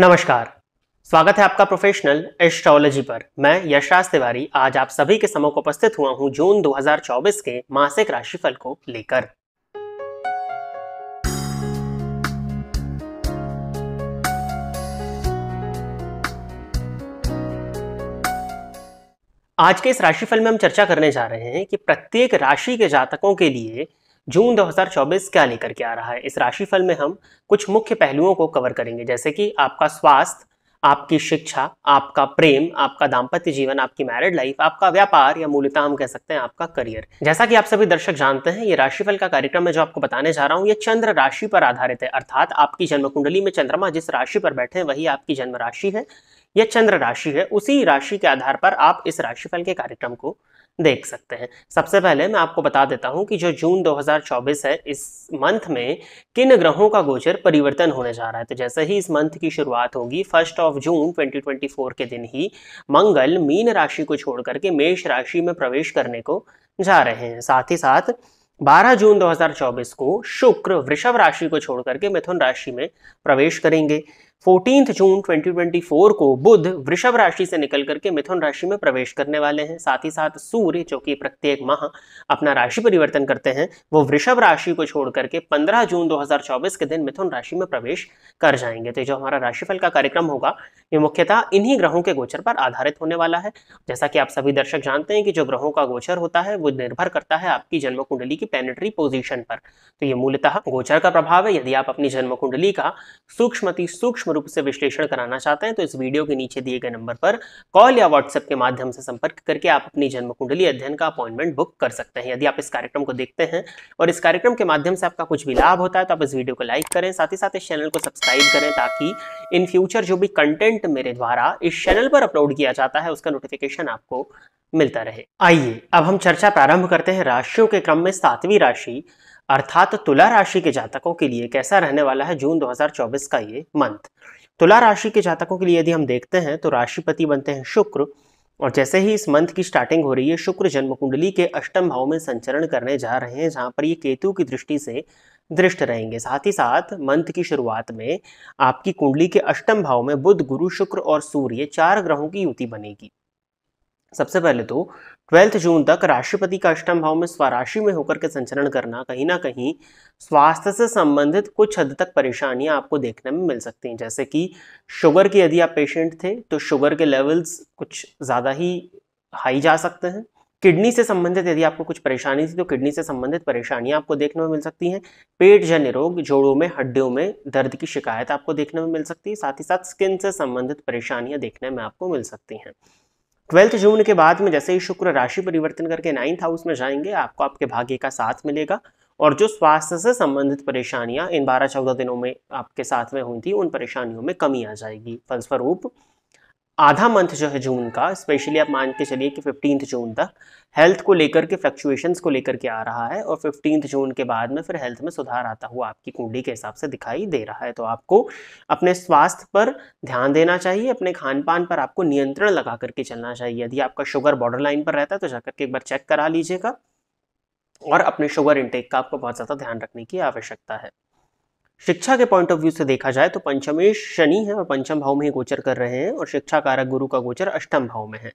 नमस्कार स्वागत है आपका प्रोफेशनल एस्ट्रोलॉजी पर मैं यशराज तिवारी आज आप सभी के समूह उपस्थित हुआ हूं जून 2024 के मासिक राशिफल को लेकर आज के इस राशिफल में हम चर्चा करने जा रहे हैं कि प्रत्येक राशि के जातकों के लिए जून 2024 क्या लेकर के आ रहा है इस राशिफल में हम कुछ मुख्य पहलुओं को कवर करेंगे जैसे कि आपका स्वास्थ्य आपकी शिक्षा आपका प्रेम आपका दाम्पत्य जीवन आपकी मैरिड लाइफ आपका व्यापार या मूलतः हम कह सकते हैं आपका करियर जैसा कि आप सभी दर्शक जानते हैं ये राशिफल का कार्यक्रम मैं जो आपको बताने जा रहा हूँ ये चंद्र राशि पर आधारित है अर्थात आपकी जन्म कुंडली में चंद्रमा जिस राशि पर बैठे हैं वही आपकी जन्म राशि है यह चंद्र राशि है उसी राशि के आधार पर आप इस राशिफल के कार्यक्रम को देख सकते हैं सबसे पहले मैं आपको बता देता हूं कि जो जून 2024 है इस मंथ में किन ग्रहों का गोचर परिवर्तन होने जा रहा है तो जैसे ही इस मंथ की शुरुआत होगी फर्स्ट ऑफ जून 2024 के दिन ही मंगल मीन राशि को छोड़ करके मेष राशि में प्रवेश करने को जा रहे हैं साथ ही साथ 12 जून 2024 को शुक्र वृषभ राशि को छोड़ करके मिथुन राशि में प्रवेश करेंगे फोर्टीन जून 2024 को बुध वृषभ राशि से निकल करके मिथुन राशि में प्रवेश करने वाले हैं साथ ही साथ सूर्य जो कि प्रत्येक माह अपना राशि परिवर्तन करते हैं वो वृषभ राशि को छोड़ करके 15 जून 2024 के दिन मिथुन राशि में प्रवेश कर जाएंगे तो जो हमारा राशिफल का कार्यक्रम होगा ये मुख्यतः इन्हीं ग्रहों के गोचर पर आधारित होने वाला है जैसा कि आप सभी दर्शक जानते हैं कि जो ग्रहों का गोचर होता है वो निर्भर करता है आपकी जन्म कुंडली की प्लेनेटरी पोजिशन पर तो ये मूलतः गोचर का प्रभाव है यदि आप अपनी जन्म कुंडली का सूक्ष्मति सूक्ष्म रूप से विश्लेषण कराना चाहते हैं तो इस वीडियो के नीचे दिए गए नंबर पर कॉल या व्हाट्सएप के माध्यम से संपर्क करके आप अपनी जन्म कुंडली अध्ययन का अपॉइंटमेंट बुक कर सकते हैं यदि आप इस कार्यक्रम को देखते हैं और इस कार्यक्रम के माध्यम से आपका कुछ भी लाभ होता है तो आप इस वीडियो को लाइक करें साथ ही साथ इस चैनल को सब्सक्राइब करें ताकि इन फ्यूचर जो भी कंटेंट मेरे द्वारा इस चैनल पर अपलोड किया जाता है उसका नोटिफिकेशन आपको मिलता रहे आइए अब हम चर्चा प्रारंभ करते हैं राशियों के क्रम में सातवीं राशि अर्थात तुला राशि के जातकों के लिए कैसा रहने वाला है जून 2024 का ये मंथ तुला राशि के जातकों के लिए यदि हम देखते हैं तो राशिपति बनते हैं शुक्र और जैसे ही इस मंथ की स्टार्टिंग हो रही है शुक्र जन्म कुंडली के अष्टम भाव में संचरण करने जा रहे हैं जहां पर ये केतु की दृष्टि से दृष्ट रहेंगे साथ ही साथ मंथ की शुरुआत में आपकी कुंडली के अष्टम भाव में बुध गुरु शुक्र और सूर्य चार ग्रहों की युति बनेगी सबसे पहले तो ट्वेल्थ जून तक राशिपति का अष्टम भाव में स्वराशि में होकर के संचरण करना कहीं ना कहीं स्वास्थ्य से संबंधित कुछ हद तक परेशानियां आपको देखने में मिल सकती हैं जैसे कि शुगर के यदि आप पेशेंट थे तो शुगर के लेवल्स कुछ ज़्यादा ही हाई जा सकते हैं किडनी से संबंधित यदि आपको कुछ परेशानी थी तो किडनी से संबंधित परेशानियां आपको देखने में मिल सकती हैं पेट जन्य रोग जोड़ों में हड्डियों में दर्द की शिकायत आपको देखने में मिल सकती है साथ ही साथ स्किन से संबंधित परेशानियां देखने में आपको मिल सकती हैं ट्वेल्थ जून के बाद में जैसे ही शुक्र राशि परिवर्तन करके नाइन्थ हाउस में जाएंगे आपको आपके भाग्य का साथ मिलेगा और जो स्वास्थ्य से संबंधित परेशानियां इन बारह चौदह दिनों में आपके साथ में हुई थी उन परेशानियों में कमी आ जाएगी फलस्वरूप आधा मंथ जो है जून का स्पेशली आप मान के चलिए कि फिफ्टींथ जून तक हेल्थ को लेकर के फ्लक्चुएशंस को लेकर के आ रहा है और फिफ्टींथ जून के बाद में फिर हेल्थ में सुधार आता हुआ आपकी कुंडली के हिसाब से दिखाई दे रहा है तो आपको अपने स्वास्थ्य पर ध्यान देना चाहिए अपने खान पान पर आपको नियंत्रण लगा करके चलना चाहिए यदि आपका शुगर बॉर्डर लाइन पर रहता है तो जाकर के एक बार चेक करा लीजिएगा और अपने शुगर इंटेक का आपको बहुत ज़्यादा ध्यान रखने की आवश्यकता है शिक्षा के पॉइंट ऑफ व्यू से देखा जाए तो पंचमेश शनि है और पंचम भाव में ही गोचर कर रहे हैं और शिक्षा कारक गुरु का गोचर अष्टम भाव में है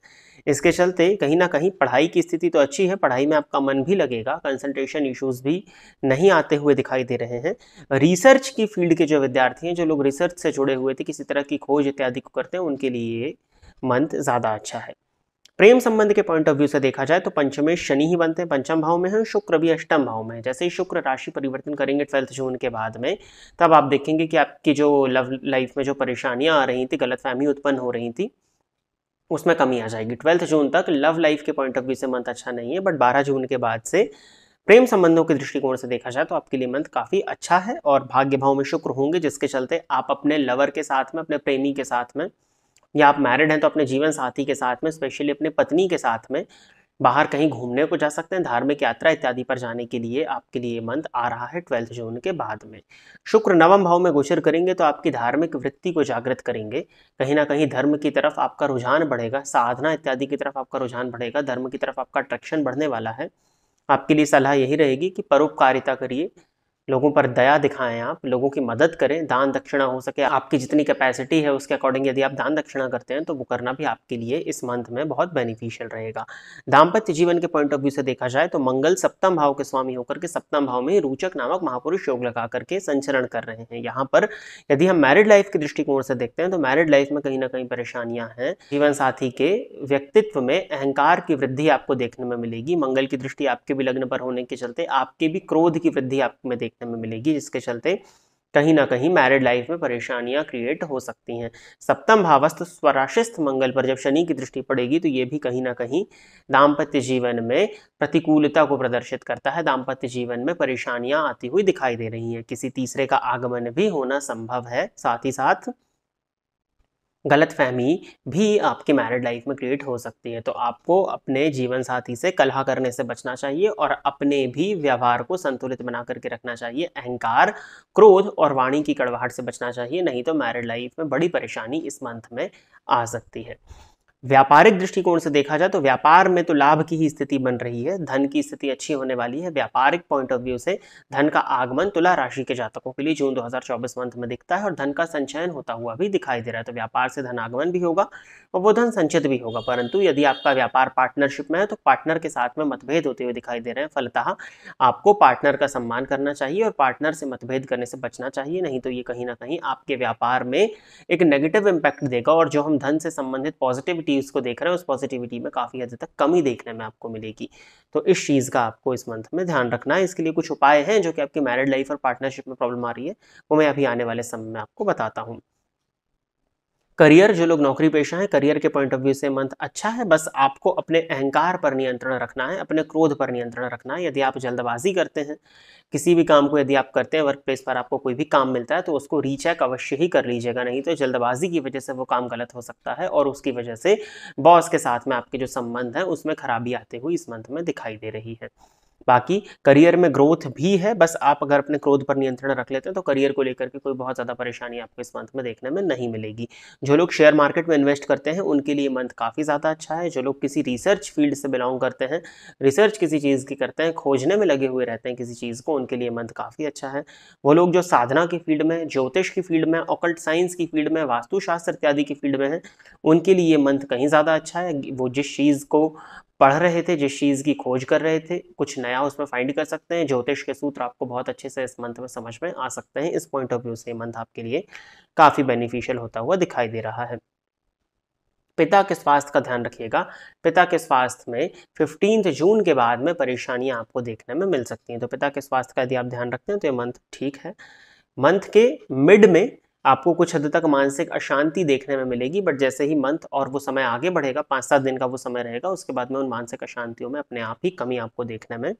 इसके चलते कहीं ना कहीं पढ़ाई की स्थिति तो अच्छी है पढ़ाई में आपका मन भी लगेगा कंसंट्रेशन इश्यूज भी नहीं आते हुए दिखाई दे रहे हैं रिसर्च की फील्ड के जो विद्यार्थी हैं जो लोग रिसर्च से जुड़े हुए थे किसी तरह की खोज इत्यादि को करते हैं उनके लिए ये मंथ ज़्यादा अच्छा है प्रेम संबंध के पॉइंट ऑफ व्यू से देखा जाए तो पंचमे शनि ही बनते हैं पंचम भाव में है शुक्र भी अष्टम भाव में है जैसे ही शुक्र राशि परिवर्तन करेंगे ट्वेल्थ जून के बाद में तब आप देखेंगे कि आपकी जो लव लाइफ में जो परेशानियां आ रही थी फहमी उत्पन्न हो रही थी उसमें कमी आ जाएगी ट्वेल्थ जून तक लव लाइफ के पॉइंट ऑफ व्यू से मंथ अच्छा नहीं है बट बारह जून के बाद से प्रेम संबंधों के दृष्टिकोण से देखा जाए तो आपके लिए मंथ काफ़ी अच्छा है और भाग्य भाव में शुक्र होंगे जिसके चलते आप अपने लवर के साथ में अपने प्रेमी के साथ में या आप मैरिड हैं तो अपने जीवन साथी के साथ में स्पेशली अपने पत्नी के साथ में बाहर कहीं घूमने को जा सकते हैं धार्मिक यात्रा इत्यादि पर जाने के लिए आपके लिए मंथ आ रहा है ट्वेल्थ जून के बाद में शुक्र नवम भाव में गोचर करेंगे तो आपकी धार्मिक वृत्ति को जागृत करेंगे कहीं ना कहीं धर्म की तरफ आपका रुझान बढ़ेगा साधना इत्यादि की तरफ आपका रुझान बढ़ेगा धर्म की तरफ आपका अट्रैक्शन बढ़ने वाला है आपके लिए सलाह यही रहेगी कि परोपकारिता करिए लोगों पर दया दिखाएं आप लोगों की मदद करें दान दक्षिणा हो सके आपकी जितनी कैपेसिटी है उसके अकॉर्डिंग यदि आप दान दक्षिणा करते हैं तो वो करना भी आपके लिए इस मंथ में बहुत बेनिफिशियल रहेगा दाम्पत्य जीवन के पॉइंट ऑफ व्यू से देखा जाए तो मंगल सप्तम भाव के स्वामी होकर के सप्तम भाव में रोचक नामक महापुरुष योग लगा करके संचरण कर रहे हैं यहाँ पर यदि हम मैरिड लाइफ के दृष्टिकोण से देखते हैं तो मैरिड लाइफ में कहीं ना कहीं परेशानियां हैं जीवन साथी के व्यक्तित्व में अहंकार की वृद्धि आपको देखने में मिलेगी मंगल की दृष्टि आपके भी लग्न पर होने के चलते आपके भी क्रोध की वृद्धि आप में देख देखने में मिलेगी जिसके चलते कहीं ना कहीं मैरिड लाइफ में परेशानियां क्रिएट हो सकती हैं सप्तम भावस्थ स्वराशिस्थ मंगल पर जब शनि की दृष्टि पड़ेगी तो ये भी कहीं ना कहीं दाम्पत्य जीवन में प्रतिकूलता को प्रदर्शित करता है दाम्पत्य जीवन में परेशानियां आती हुई दिखाई दे रही हैं किसी तीसरे का आगमन भी होना संभव है साथ ही साथ गलत फहमी भी आपकी मैरिड लाइफ में क्रिएट हो सकती है तो आपको अपने जीवन साथी से कलह करने से बचना चाहिए और अपने भी व्यवहार को संतुलित बना करके रखना चाहिए अहंकार क्रोध और वाणी की कड़वाहट से बचना चाहिए नहीं तो मैरिड लाइफ में बड़ी परेशानी इस मंथ में आ सकती है व्यापारिक दृष्टिकोण से देखा जाए तो व्यापार में तो लाभ की ही स्थिति बन रही है धन की स्थिति अच्छी होने वाली है व्यापारिक पॉइंट ऑफ व्यू से धन का आगमन तुला राशि के जातकों के लिए जून 2024 मंथ में दिखता है और धन का संचयन होता हुआ भी दिखाई दे रहा है तो व्यापार से धन आगमन भी होगा और वो धन संचित भी होगा परंतु यदि आपका व्यापार पार्टनरशिप में है तो पार्टनर के साथ में मतभेद होते हुए दिखाई दे रहे हैं फलतः आपको पार्टनर का सम्मान करना चाहिए और पार्टनर से मतभेद करने से बचना चाहिए नहीं तो ये कहीं ना कहीं आपके व्यापार में एक नेगेटिव इम्पैक्ट देगा और जो हम धन से संबंधित पॉजिटिविटी पॉजिटिविटी इसको देख रहे हैं उस पॉजिटिविटी में काफ़ी हद तक कमी देखने में आपको मिलेगी तो इस चीज़ का आपको इस मंथ में ध्यान रखना है इसके लिए कुछ उपाय हैं जो कि आपकी मैरिड लाइफ और पार्टनरशिप में प्रॉब्लम आ रही है वो मैं अभी आने वाले समय में आपको बताता हूँ करियर जो लोग नौकरी पेशा हैं करियर के पॉइंट ऑफ व्यू से मंथ अच्छा है बस आपको अपने अहंकार पर नियंत्रण रखना है अपने क्रोध पर नियंत्रण रखना है यदि आप जल्दबाजी करते हैं किसी भी काम को यदि आप करते हैं वर्क प्लेस पर आपको कोई भी काम मिलता है तो उसको रीचेक अवश्य ही कर लीजिएगा नहीं तो जल्दबाजी की वजह से वो काम गलत हो सकता है और उसकी वजह से बॉस के साथ में आपके जो संबंध हैं उसमें खराबी आते हुए इस मंथ में दिखाई दे रही है बाकी करियर में ग्रोथ भी है बस आप अगर अपने क्रोध पर नियंत्रण रख लेते हैं तो करियर को लेकर के कोई बहुत ज़्यादा परेशानी आपको इस मंथ में देखने में नहीं मिलेगी जो लोग शेयर मार्केट में इन्वेस्ट करते हैं उनके लिए मंथ काफ़ी ज़्यादा अच्छा है जो लोग किसी रिसर्च फील्ड से बिलोंग करते हैं रिसर्च किसी चीज़ की करते हैं खोजने में लगे हुए रहते हैं किसी चीज़ को उनके लिए मंथ काफ़ी अच्छा है वो लोग जो साधना की फील्ड में ज्योतिष की फील्ड में ऑकल्ट साइंस की फील्ड में वास्तुशास्त्र इत्यादि की फील्ड में हैं उनके लिए ये मंथ कहीं ज़्यादा अच्छा है वो जिस चीज़ को पढ़ रहे थे जिस चीज़ की खोज कर रहे थे कुछ नया उसमें फाइंड कर सकते हैं ज्योतिष के सूत्र आपको बहुत अच्छे से इस मंथ में समझ में आ सकते हैं इस पॉइंट ऑफ व्यू से मंथ आपके लिए काफ़ी बेनिफिशियल होता हुआ दिखाई दे रहा है पिता के स्वास्थ्य का ध्यान रखिएगा पिता के स्वास्थ्य में फिफ्टींथ जून के बाद में परेशानियां आपको देखने में मिल सकती हैं तो पिता के स्वास्थ्य का यदि आप ध्यान रखते हैं तो ये मंथ ठीक है मंथ के मिड में आपको कुछ हद तक मानसिक अशांति देखने में मिलेगी बट जैसे ही मंथ और वो समय आगे बढ़ेगा पाँच सात दिन का वो समय रहेगा उसके बाद में उन मानसिक अशांतियों में अपने आप ही कमी आपको देखने में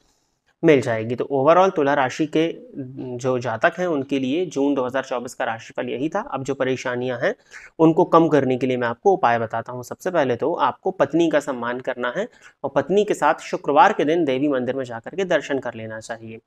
मिल जाएगी तो ओवरऑल तुला राशि के जो जातक हैं उनके लिए जून 2024 का राशिफल यही था अब जो परेशानियां हैं उनको कम करने के लिए मैं आपको उपाय बताता हूं सबसे पहले तो आपको पत्नी का सम्मान करना है और पत्नी के साथ शुक्रवार के दिन देवी मंदिर में जाकर के दर्शन कर लेना चाहिए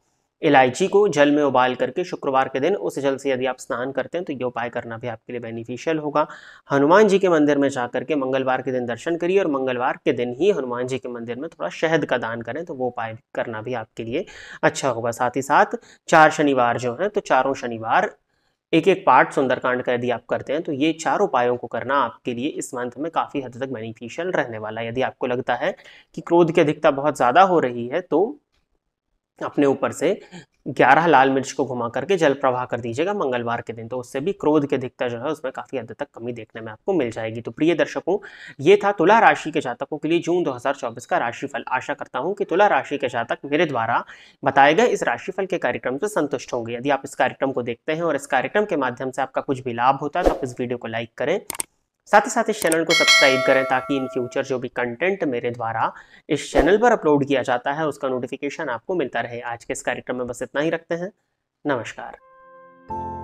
इलायची को जल में उबाल करके शुक्रवार के दिन उस जल से यदि आप स्नान करते हैं तो ये उपाय करना भी आपके लिए बेनिफिशियल होगा हनुमान जी के मंदिर में जा करके मंगलवार के दिन दर्शन करिए और मंगलवार के दिन ही हनुमान जी के मंदिर में थोड़ा शहद का दान करें तो वो उपाय करना भी आपके लिए अच्छा होगा साथ ही साथ चार शनिवार जो हैं तो चारों शनिवार एक एक पार्ट सुंदरकांड का यदि आप करते हैं तो ये चार उपायों को करना आपके लिए इस मंथ में काफ़ी हद तक बेनिफिशियल रहने वाला है यदि आपको लगता है कि क्रोध की अधिकता बहुत ज़्यादा हो रही है तो अपने ऊपर से ग्यारह लाल मिर्च को घुमा करके जल प्रवाह कर दीजिएगा मंगलवार के दिन तो उससे भी क्रोध की अधिकता जो है उसमें काफ़ी हद तक कमी देखने में आपको मिल जाएगी तो प्रिय दर्शकों ये था तुला राशि के जातकों के लिए जून 2024 का राशिफल आशा करता हूँ कि तुला राशि के जातक मेरे द्वारा बताए गए इस राशिफल के कार्यक्रम से संतुष्ट होंगे यदि आप इस कार्यक्रम को देखते हैं और इस कार्यक्रम के माध्यम से आपका कुछ भी लाभ होता है तो आप इस वीडियो को लाइक करें साथ ही साथ इस चैनल को सब्सक्राइब करें ताकि इन फ्यूचर जो भी कंटेंट मेरे द्वारा इस चैनल पर अपलोड किया जाता है उसका नोटिफिकेशन आपको मिलता रहे आज के इस कार्यक्रम में बस इतना ही रखते हैं नमस्कार